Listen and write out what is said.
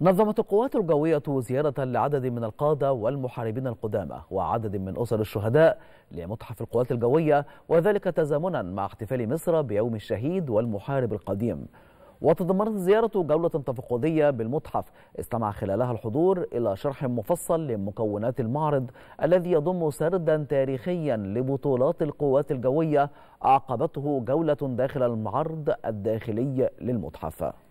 نظمت القوات الجوية زيارة لعدد من القادة والمحاربين القدامى وعدد من أسر الشهداء لمتحف القوات الجوية وذلك تزامنا مع احتفال مصر بيوم الشهيد والمحارب القديم وتضمنت الزيارة جولة تفقدية بالمتحف استمع خلالها الحضور إلى شرح مفصل لمكونات المعرض الذي يضم سردا تاريخيا لبطولات القوات الجوية أعقبته جولة داخل المعرض الداخلي للمتحف